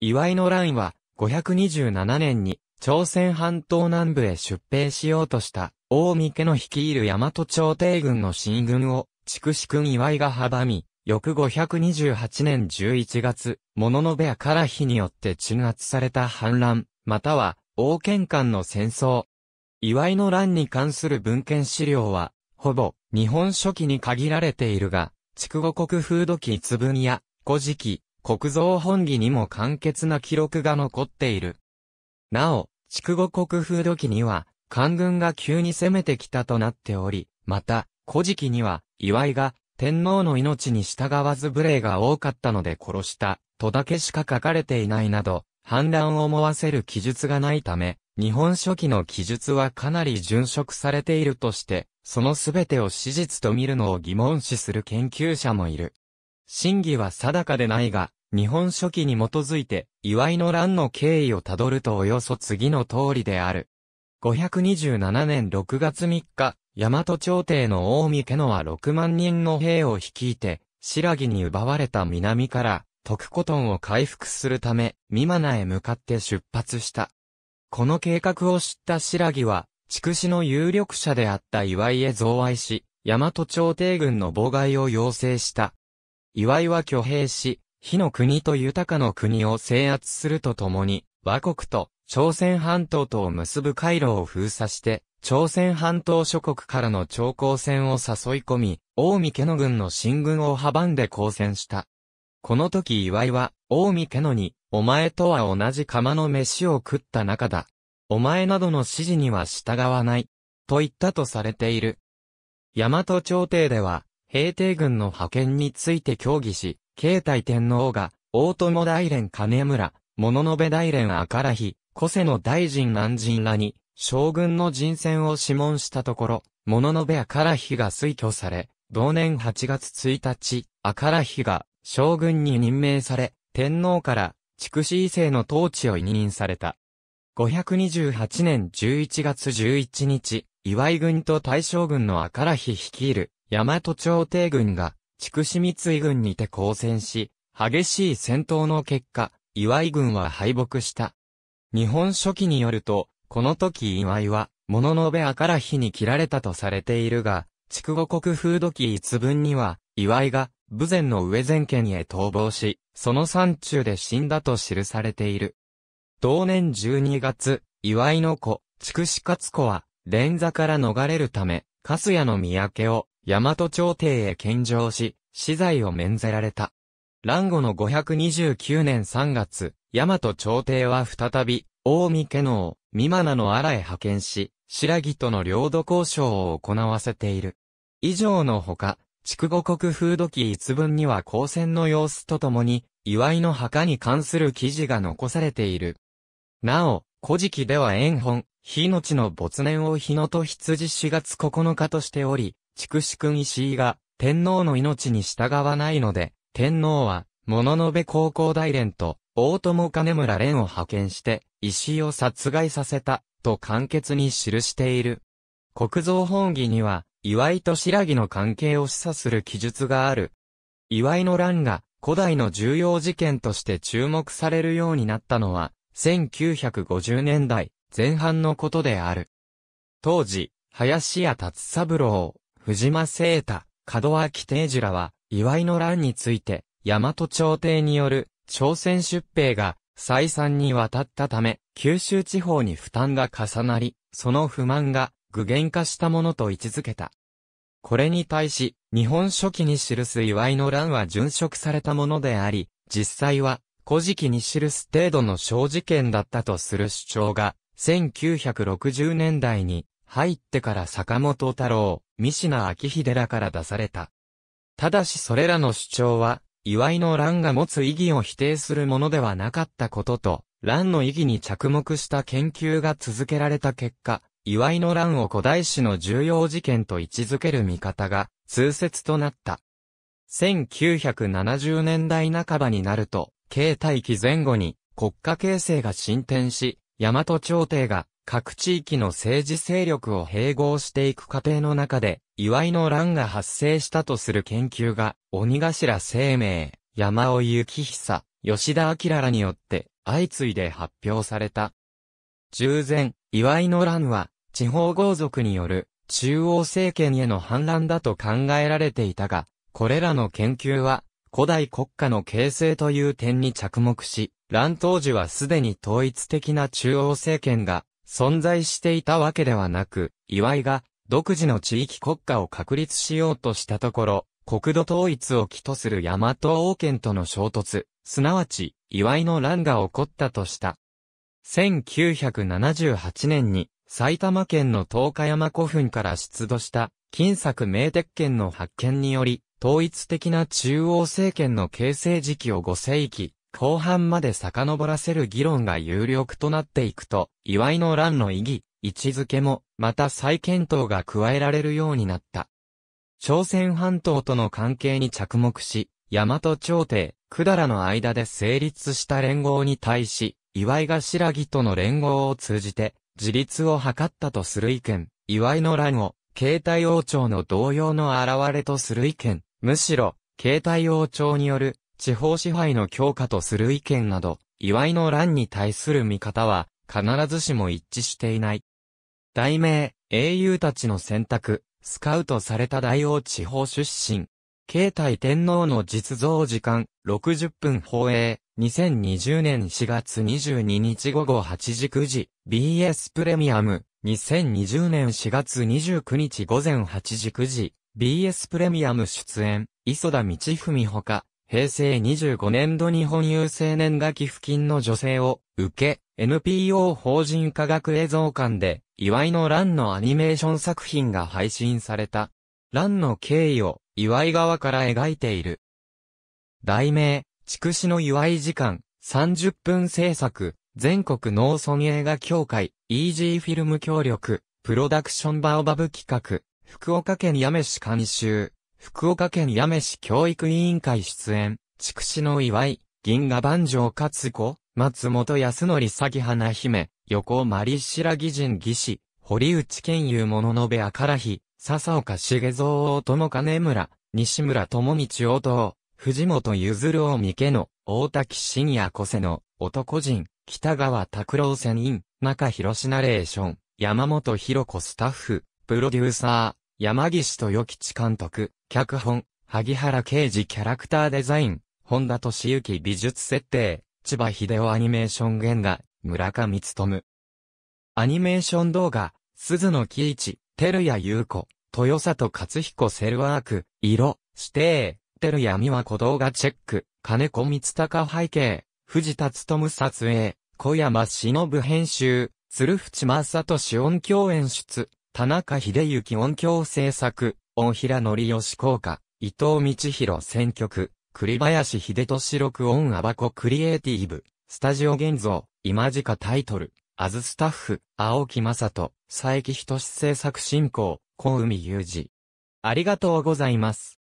岩井の乱は、527年に、朝鮮半島南部へ出兵しようとした、大見家の率いる大和朝廷軍の進軍を、筑紫君岩井が阻み、翌528年11月、物の部屋から火によって鎮圧された反乱、または、王権間の戦争。岩井の乱に関する文献資料は、ほぼ、日本書紀に限られているが、筑後国風土記一文や、古事記、国造本義にも簡潔な記録が残っている。なお、筑後国風土記には、官軍が急に攻めてきたとなっており、また、古事記には、岩井が、天皇の命に従わず無礼が多かったので殺した、とだけしか書かれていないなど、反乱を思わせる記述がないため、日本書紀の記述はかなり殉職されているとして、その全てを史実と見るのを疑問視する研究者もいる。真偽は定かでないが、日本書紀に基づいて、祝いの乱の経緯をたどるとおよそ次の通りである。527年6月3日、大和朝廷の大見家のは6万人の兵を率いて、白木に奪われた南から、徳古屯を回復するため、三マへ向かって出発した。この計画を知った白木は、筑紫の有力者であった岩井へ贈愛し、大和朝廷軍の妨害を要請した。岩井は挙兵し、火の国と豊かの国を制圧するとともに、和国と朝鮮半島とを結ぶ回路を封鎖して、朝鮮半島諸国からの朝貢戦を誘い込み、大見家の軍の進軍を阻んで交戦した。この時岩井は、大見家のに、お前とは同じ釜の飯を食った仲だ。お前などの指示には従わない。と言ったとされている。大和朝廷では、平定軍の派遣について協議し、慶太天皇が、大友大連金村、物の部大連赤ら日、古瀬の大臣南人らに、将軍の人選を諮問したところ、物の部赤ら日が推挙され、同年8月1日、赤ら日が、将軍に任命され、天皇から、筑紫異性の統治を委任された。528年11月11日、岩井軍と大将軍の赤ら日率いる、大和朝廷軍が、筑紫三井軍にて交戦し、激しい戦闘の結果、岩井軍は敗北した。日本書紀によると、この時岩井は、物の部から火に切られたとされているが、筑後国風土記一文には、岩井が、武前の上前県へ逃亡し、その山中で死んだと記されている。同年12月、岩井の子、筑紫勝子は、連座から逃れるため、粕谷の三宅を大和朝廷へ献上し、死罪を免ぜられた。乱後の529年3月、大和朝廷は再び、大見家の、三マの荒へ派遣し、白木との領土交渉を行わせている。以上のほか、筑後国風土記一文には交戦の様子とともに、祝いの墓に関する記事が残されている。なお、古事記では縁本、日の地の没年を日のと羊4月9日としており、筑紫君石井が、天皇の命に従わないので、天皇は、物の部高校大連と、大友金村連を派遣して、石井を殺害させた、と簡潔に記している。国蔵本義には、岩井と白木の関係を示唆する記述がある。岩井の乱が、古代の重要事件として注目されるようになったのは、1950年代前半のことである。当時、林家達三郎、藤間聖太、門脇定次らは、祝いの乱について、大和朝廷による朝鮮出兵が再三にわたったため、九州地方に負担が重なり、その不満が具現化したものと位置づけた。これに対し、日本書紀に記す祝いの乱は殉職されたものであり、実際は、古事記に記す程度の小事件だったとする主張が、1960年代に入ってから坂本太郎、三品明秀らから出された。ただしそれらの主張は、祝いの乱が持つ意義を否定するものではなかったことと、乱の意義に着目した研究が続けられた結果、祝いの乱を古代史の重要事件と位置づける見方が、通説となった。1970年代半ばになると、慶大期前後に国家形成が進展し、大和朝廷が各地域の政治勢力を併合していく過程の中で、祝いの乱が発生したとする研究が、鬼頭生命、山尾幸久、吉田明らによって、相次いで発表された。従前、祝いの乱は、地方豪族による、中央政権への反乱だと考えられていたが、これらの研究は、古代国家の形成という点に着目し、乱当時はすでに統一的な中央政権が存在していたわけではなく、岩井が独自の地域国家を確立しようとしたところ、国土統一を起とする大和王権との衝突、すなわち、岩井の乱が起こったとした。1978年に、埼玉県の東海山古墳から出土した、金作明鉄剣の発見により、統一的な中央政権の形成時期を5世紀、後半まで遡らせる議論が有力となっていくと、祝いの乱の意義、位置づけも、また再検討が加えられるようになった。朝鮮半島との関係に着目し、大和朝廷、百済の間で成立した連合に対し、岩井が白木との連合を通じて、自立を図ったとする意見、岩井の乱を、携帯王朝の同様の現れとする意見、むしろ、携帯王朝による地方支配の強化とする意見など、祝いの乱に対する見方は、必ずしも一致していない。題名、英雄たちの選択、スカウトされた大王地方出身。慶太天皇の実像時間、60分放映、2020年4月22日午後8時9時、BS プレミアム、2020年4月29日午前8時9時、BS プレミアム出演、磯田道文ほか、平成25年度日本有青年が寄付金の助成を受け、NPO 法人科学映像館で、岩井の乱のアニメーション作品が配信された。乱の経緯を岩井側から描いている。題名、筑紫の祝い時間、30分制作、全国農村映画協会、イージーフィルム協力、プロダクションバオバブ企画、福岡県八女市監修。福岡県八女市教育委員会出演、筑紫の祝い、銀河万丈勝子、松本康則咲花姫、横尾マリ白義人義士、堀内健優物の部赤らひ、笹岡茂蔵大友金村、西村智道応藤藤本譲郎三家の、大滝信也小瀬の、男人、北川拓郎船員、中広ナレーション、山本博子スタッフ、プロデューサー、山岸と吉監督、脚本、萩原啓司キャラクターデザイン、本田敏行美術設定、千葉秀夫アニメーション原画、村上努。アニメーション動画、鈴野喜一、照屋優子、豊里勝彦セルワーク、色、指定、照屋美和子動画チェック、金子光隆背景、藤田努撮影、小山忍編集、鶴淵正俊音響演出、田中秀幸音響制作、大平則義効果、伊藤道博選曲、栗林秀俊録音アバコクリエイティブ、スタジオ現像、今時タイトル、アズスタッフ、青木正人、佐伯仁制作進行、小海雄二。ありがとうございます。